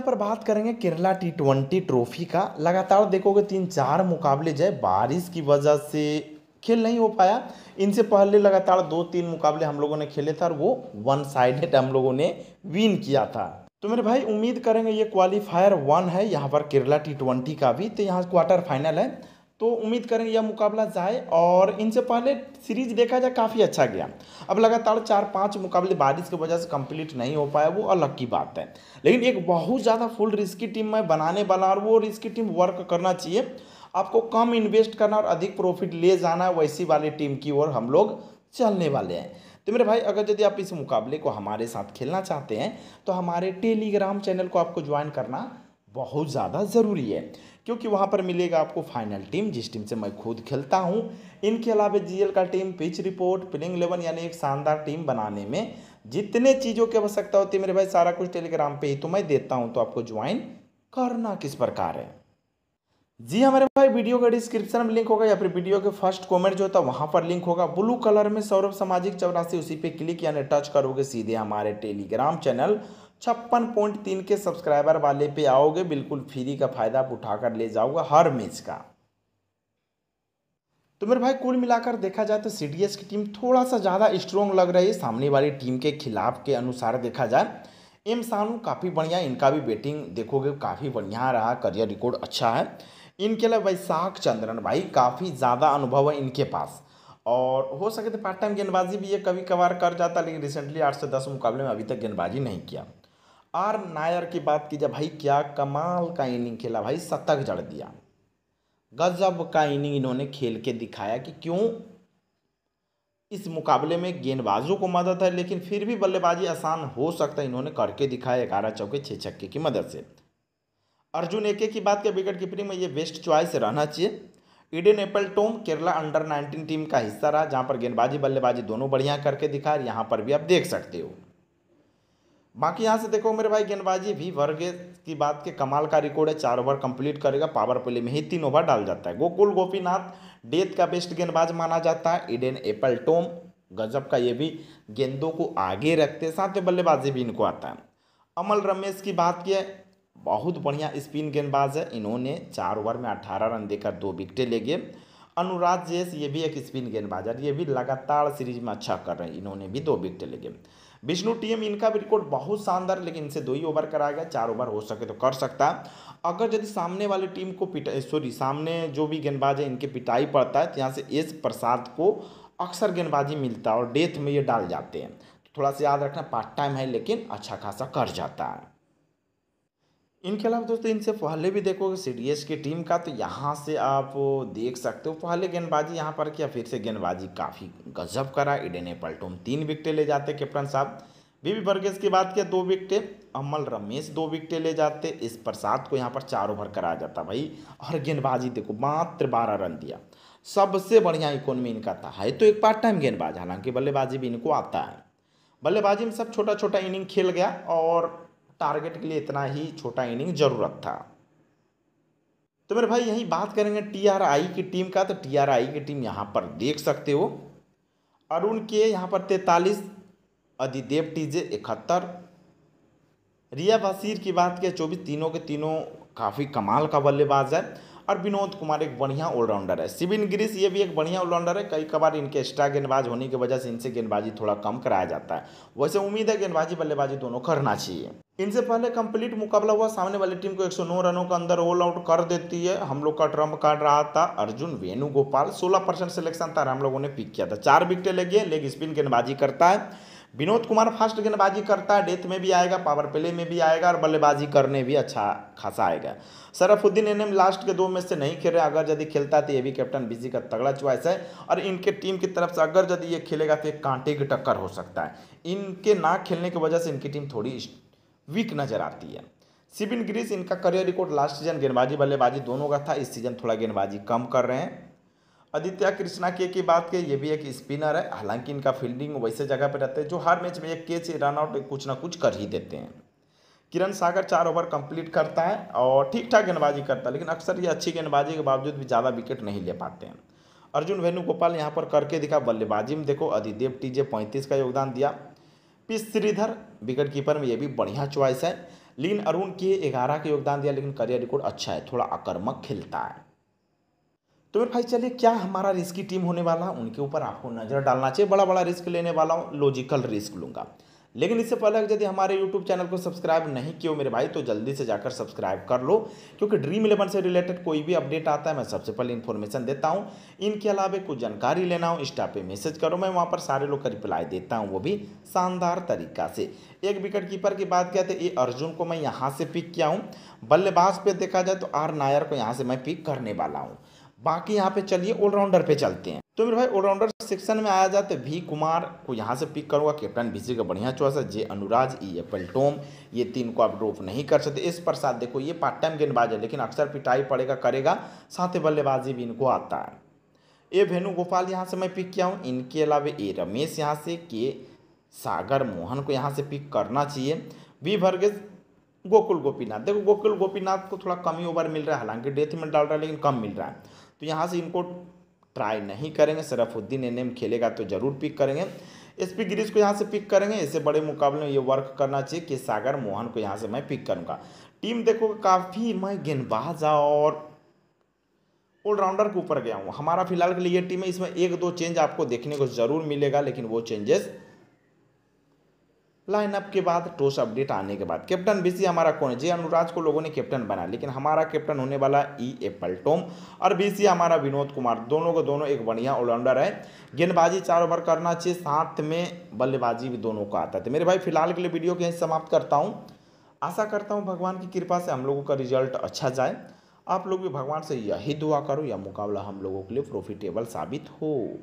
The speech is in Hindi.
यहाँ पर बात करेंगे केरला टी ट्वेंटी ट्रॉफी का लगातार देखोगे तीन चार मुकाबले जय बारिश की वजह से खेल नहीं हो पाया इनसे पहले लगातार दो तीन मुकाबले हम लोगों ने खेले थे और वो वन साइडेड हम लोगों ने विन किया था तो मेरे भाई उम्मीद करेंगे ये क्वालिफायर वन है यहाँ पर केरला टी ट्वेंटी का भी तो यहाँ क्वार्टर फाइनल है तो उम्मीद करेंगे यह मुकाबला जाए और इनसे पहले सीरीज देखा जाए काफ़ी अच्छा गया अब लगातार चार पांच मुकाबले बारिश की वजह से कंप्लीट नहीं हो पाया वो अलग की बात है लेकिन एक बहुत ज़्यादा फुल रिस्की टीम में बनाने वाला और वो रिस्की टीम वर्क करना चाहिए आपको कम इन्वेस्ट करना और अधिक प्रॉफिट ले जाना है वैसी वाली टीम की ओर हम लोग चलने वाले हैं तो मेरे भाई अगर यदि आप इस मुकाबले को हमारे साथ खेलना चाहते हैं तो हमारे टेलीग्राम चैनल को आपको ज्वाइन करना बहुत ज़्यादा ज़रूरी है क्योंकि वहाँ पर मिलेगा आपको फाइनल टीम जिस टीम से मैं खुद खेलता हूँ इनके अलावा जीएल का team pitch report playing eleven यानी एक शानदार टीम बनाने में जितने चीज़ों की आवश्यकता होती है मेरे भाई सारा कुछ टेलीग्राम पर ही तो मैं देता हूँ तो आपको ज्वाइन करना किस प्रकार है जी हमारे भाई वीडियो का डिस्क्रिप्शन में लिंक होगा या फिर वीडियो के फर्स्ट कमेंट जो होता है वहाँ पर लिंक होगा ब्लू कलर में सौरभ सामाजिक चौरासी उसी पे क्लिक यानी टच करोगे सीधे हमारे टेलीग्राम चैनल छप्पन पॉइंट तीन के सब्सक्राइबर वाले पे आओगे बिल्कुल फ्री का फ़ायदा आप उठाकर ले जाओगे हर मैच का तो मेरे भाई कुल मिलाकर देखा जाए तो सी की टीम थोड़ा सा ज़्यादा स्ट्रॉन्ग लग रही है सामने वाली टीम के खिलाफ के अनुसार देखा जाए एम सानू काफ़ी बढ़िया इनका भी बैटिंग देखोगे काफ़ी बढ़िया रहा करियर रिकॉर्ड अच्छा है इनके अलावा वैशाख चंद्रन भाई काफ़ी ज़्यादा अनुभव है इनके पास और हो सके तो पार्ट टाइम गेंदबाजी भी ये कभी कभार कर जाता लेकिन रिसेंटली आठ से दस मुकाबले में अभी तक गेंदबाजी नहीं किया आर नायर की बात की जाए भाई क्या कमाल का इनिंग खेला भाई शतक जड़ दिया गजब का इनिंग इन्होंने खेल के दिखाया कि क्यों इस मुकाबले में गेंदबाजों को मदद है लेकिन फिर भी बल्लेबाजी आसान हो सकता है इन्होंने करके दिखाया ग्यारह चौके छः छक्के की मदद से अर्जुन एके की बात के विकेट कीपरिंग में ये बेस्ट चॉइस रहना चाहिए इडन एप्पल टोम केरला अंडर 19 टीम का हिस्सा रहा जहां पर गेंदबाजी बल्लेबाजी दोनों बढ़िया करके दिखा यहाँ पर भी आप देख सकते हो बाकी यहाँ से देखो मेरे भाई गेंदबाजी भी वर्गे की बात के कमाल का रिकॉर्ड है चार ओवर कंप्लीट करेगा पावर प्ले में ही तीन ओवर डाल जाता है गोकुल गोपीनाथ डेथ का बेस्ट गेंदबाज माना जाता है इडेन एप्पल टोम गजब का ये भी गेंदों को आगे रखते हैं साथ में बल्लेबाजी भी इनको आता है अमल रमेश की बात की बहुत बढ़िया स्पिन गेंदबाज है इन्होंने चार ओवर में अठारह रन देकर दो विकटें ले गए अनुराग जैस ये भी एक स्पिन गेंदबाज है ये भी लगातार सीरीज में अच्छा कर रहे हैं इन्होंने भी दो विकटें ले गए विष्णु टीएम इनका भी रिकॉर्ड बहुत शानदार है लेकिन इनसे दो ही ओवर कराया गया चार ओवर हो सके तो कर सकता अगर यदि सामने वाली टीम को पिटाई सॉरी सामने जो भी गेंदबाज है इनके पिटाई पड़ता है तो यहाँ से एस प्रसाद को अक्सर गेंदबाजी मिलता है और डेथ में ये डाल जाते हैं तो थोड़ा सा याद रखना पार्ट टाइम है लेकिन अच्छा खासा कर जाता है इनके अलावा दोस्तों इनसे पहले भी देखोगे सी की टीम का तो यहाँ से आप देख सकते हो पहले गेंदबाजी यहाँ पर किया फिर से गेंदबाजी काफ़ी गजब करा इडेन पल्टोम तीन विकटें ले जाते कैप्टन साहब बीबी बर्गेस की बात किया दो विकटें अमल रमेश दो विकटें ले जाते इस प्रसाद को यहाँ पर चार ओवर कराया जाता भाई और गेंदबाजी देखो मात्र बारह रन दिया सबसे बढ़िया इकोनमी इनका था है तो एक पार्ट टाइम गेंदबाज हालांकि बल्लेबाजी भी इनको आता है बल्लेबाजी में सब छोटा छोटा इनिंग खेल गया और टारगेट के लिए इतना ही छोटा इनिंग जरूरत था तो मेरे भाई यही बात करेंगे टीआरआई की टीम का तो टीआरआई की टीम यहाँ पर देख सकते हो अरुण के यहाँ पर तैतालीस अधिदेव टीजे इकहत्तर रिया बसीर की बात किया चौबीस तीनों के तीनों काफ़ी कमाल का बल्लेबाज है और विनोद कुमार एक बढ़िया ऑलराउंडर है सिबिन गिरिस ये भी एक बढ़िया ऑलराउंडर है कई कबार इनके एक्स्ट्रा गेंदबाज होने की वजह से इनसे गेंदबाजी थोड़ा कम कराया जाता है वैसे उम्मीद है गेंदबाजी बल्लेबाजी दोनों करना चाहिए इनसे पहले कंप्लीट मुकाबला हुआ सामने वाली टीम को 109 रनों के अंदर ऑल आउट कर देती है हम लोग का ट्रम्प कार्ड रहा था अर्जुन वेणुगोपाल 16 परसेंट सिलेक्शन था हम लोगों ने पिक किया था चार विकटें लगी है लेग स्पिन गेंदबाजी करता है विनोद कुमार फास्ट गेंदबाजी करता है डेथ में भी आएगा पावर प्ले में भी आएगा और बल्लेबाजी करने भी अच्छा खासा आएगा शरफुद्दीन एम लास्ट के दो मैच से नहीं खेल रहे अगर यदि खेलता तो ये भी कैप्टन बिजी का तगड़ा च्वाइस है और इनके टीम की तरफ से अगर यदि ये खेलेगा तो एक कांटे की टक्कर हो सकता है इनके ना खेलने की वजह से इनकी टीम थोड़ी वीक नज़र आती है सिबिन ग्रीस इनका करियर रिकॉर्ड लास्ट सीजन गेंदबाजी बल्लेबाजी दोनों का था इस सीजन थोड़ा गेंदबाजी कम कर रहे हैं आदित्य कृष्णा के की बात करें ये भी एक स्पिनर है हालांकि इनका फील्डिंग वैसे जगह पर रहते हैं जो हर मैच में एक केच रनआउट कुछ ना कुछ कर ही देते हैं किरण सागर चार ओवर कंप्लीट करता है और ठीक ठाक गेंदबाजी करता है लेकिन अक्सर ये अच्छी गेंदबाजी के बावजूद भी ज़्यादा विकेट नहीं ले पाते हैं अर्जुन वेणुगोपाल यहाँ पर करके दिखा बल्लेबाजी में देखो अधिदेव टीजे पैंतीस का योगदान दिया पी श्रीधर विकेट कीपर में ये भी बढ़िया चॉइस है लीन अरुण के ग्यारह का योगदान दिया लेकिन करियर रिकॉर्ड अच्छा है थोड़ा आक्रमक खेलता है तो फिर भाई चलिए क्या हमारा रिस्की टीम होने वाला उनके ऊपर आपको नज़र डालना चाहिए बड़ा बड़ा रिस्क लेने वाला हूँ लॉजिकल रिस्क लूँगा लेकिन इससे पहले यदि हमारे यूट्यूब चैनल को सब्सक्राइब नहीं किया मेरे भाई तो जल्दी से जाकर सब्सक्राइब कर लो क्योंकि ड्रीम इलेवन से रिलेटेड कोई भी अपडेट आता है मैं सबसे पहले इन्फॉर्मेशन देता हूँ इनके अलावा कुछ जानकारी लेना हो इंस्टा पे मैसेज करो मैं वहाँ पर सारे लोग का रिप्लाई देता हूँ वो भी शानदार तरीका से एक विकेट कीपर की बात किया तो ये अर्जुन को मैं यहाँ से पिक किया हूँ बल्लेबाज पर देखा जाए तो आर नायर को यहाँ से मैं पिक करने वाला हूँ बाकी यहाँ पे चलिए ऑलराउंडर पे चलते हैं तो मेरे भाई ऑलराउंडर सेक्शन में आया जाता है वी कुमार को यहाँ से पिक करूँगा कैप्टन बीसी का बढ़िया चॉइस है जे अनुराज ई एपल टोम ये तीन को आप ड्रॉप नहीं कर सकते इस प्रसाद देखो ये पार्ट टाइम गेंदबाज है लेकिन अक्सर पिटाई पड़ेगा करेगा साथ ही बल्लेबाजी भी इनको आता है ए वेणुगोपाल यहाँ से मैं पिक किया हूँ इनके अलावा ए रमेश यहाँ से के सागर मोहन को यहाँ से पिक करना चाहिए वी भरगेज गोकुल गोपीनाथ देखो गोकुल गोपीनाथ को थोड़ा कम ही ओवर मिल रहा है हालांकि डेथ में डाल रहा है लेकिन कम मिल रहा है तो यहाँ से इनको ट्राई नहीं करेंगे शरफुद्दीन एन खेलेगा तो ज़रूर पिक करेंगे एस पी गिरीश को यहाँ से पिक करेंगे ऐसे बड़े मुकाबले में ये वर्क करना चाहिए कि सागर मोहन को यहाँ से मैं पिक करूँगा टीम देखो काफ़ी मैं गेंदबाज और ऑलराउंडर के ऊपर गया हूँ हमारा फिलहाल के लिए ये टीम है इसमें एक दो चेंज आपको देखने को ज़रूर मिलेगा लेकिन वो चेंजेस लाइनअप के बाद टॉस अपडेट आने के बाद कैप्टन बीसी हमारा कौन है जे अनुराज को लोगों ने कैप्टन बना लेकिन हमारा कैप्टन होने वाला ई एप्पल टोम और बीसी हमारा विनोद कुमार दोनों को दोनों एक बढ़िया ऑलराउंडर है गेंदबाजी चार ओवर करना चाहिए साथ में बल्लेबाजी भी दोनों को आता है तो मेरे भाई फिलहाल के लिए वीडियो के समाप्त करता हूँ आशा करता हूँ भगवान की कृपा से हम लोगों का रिजल्ट अच्छा जाए आप लोग भी भगवान से यही दुआ करो यह मुकाबला हम लोगों के लिए प्रॉफिटेबल साबित हो